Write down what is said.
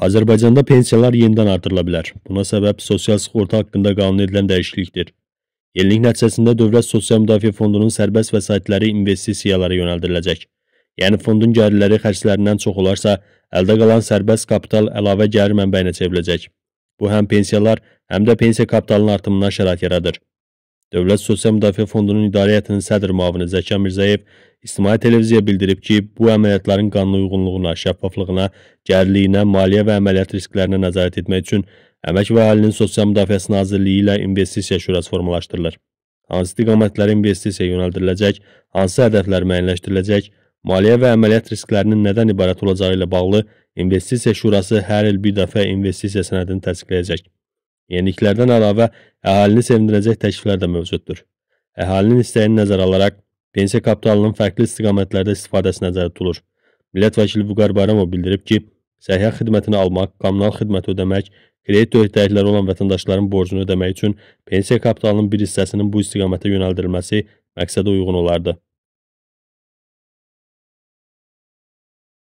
Azərbaycanda pensiyalar yenidən artırıla bilər. Buna səbəb sosial sığorta haqqında qanun edilən dəyişiklikdir. Yenilik nəticəsində Dövlət Sosial Müdafiə Fondunun sərbəst vəsaitləri investisiyalara yönəldiləcək. Yəni fondun gəlirləri xərclərindən çox olarsa, əldə qalan sərbəst kapital əlavə gəlir mənbəyinə çevriləcək. Bu həm pensiyalar, həm də pensiya kapitalının artımına şərait yaradır. Dövlət Sosial Müdafiə Fondunun idarə heyətinin sədr müavini Zəkan Mirzəyev İctimai televiziya bildirib ki, bu əməliyyatların qanuna uyğunluğuna, şəffaflığına, gəriliyinə, maliyyə və əməliyyat risklərinə nəzarət etmək üçün Əmək və Əhalinin Sosial Müdafiəsi Nazirliyi ilə investisiya şurası formalaşdırılır. Hansı istiqamətlərə investisiya yönəldiləcək, hansı hədəflər müəyyənləşdiriləcək, maliyyə və əməliyyat risklərinin nədən ibarət olacağı ilə bağlı investisiya şurası hər il bir dəfə investisiya sənədini təsdiqləyəcək. Yeniliklərdən əlavə əhalini sevindirəcək təkliflər də mövcuddur. Əhalinin istəyini nəzərə alaraq pensiya kapitalının fərqli istiqamətlərdə istifadəsi nəzərdə tutulur. Millət vəkili Vüqar Bayramov bildirib ki, səhiyyə xidmətini almaq, kommunal xidməti ödəmək, kredit öhdəlikləri olan vətəndaşların borcunu ödəmək üçün pensiya kapitalının bir hissəsinin bu istiqamətə yönəldilməsi məqsədə uyğun olardı.